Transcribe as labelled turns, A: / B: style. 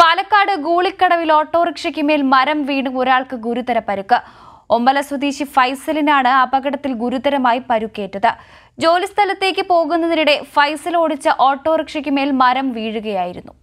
A: പാലക്കാട് ഗൂളിക്കടവിൽ ഓട്ടോറിക്ഷയ്ക്ക് മേൽ മരം വീണ് ഒരാൾക്ക് ഗുരുതര പരുക്ക് ഒമ്പല സ്വദേശി ഫൈസലിനാണ് അപകടത്തിൽ ഗുരുതരമായി പരുക്കേറ്റത് ജോലിസ്ഥലത്തേക്ക് പോകുന്നതിനിടെ ഫൈസൽ ഓടിച്ച ഓട്ടോറിക്ഷയ്ക്ക് മേൽ മരം വീഴുകയായിരുന്നു